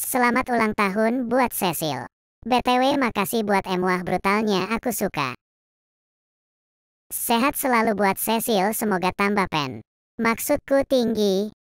Selamat ulang tahun buat Cecil. BTW makasih buat emuah brutalnya aku suka. Sehat selalu buat Cecil semoga tambah pen. Maksudku tinggi,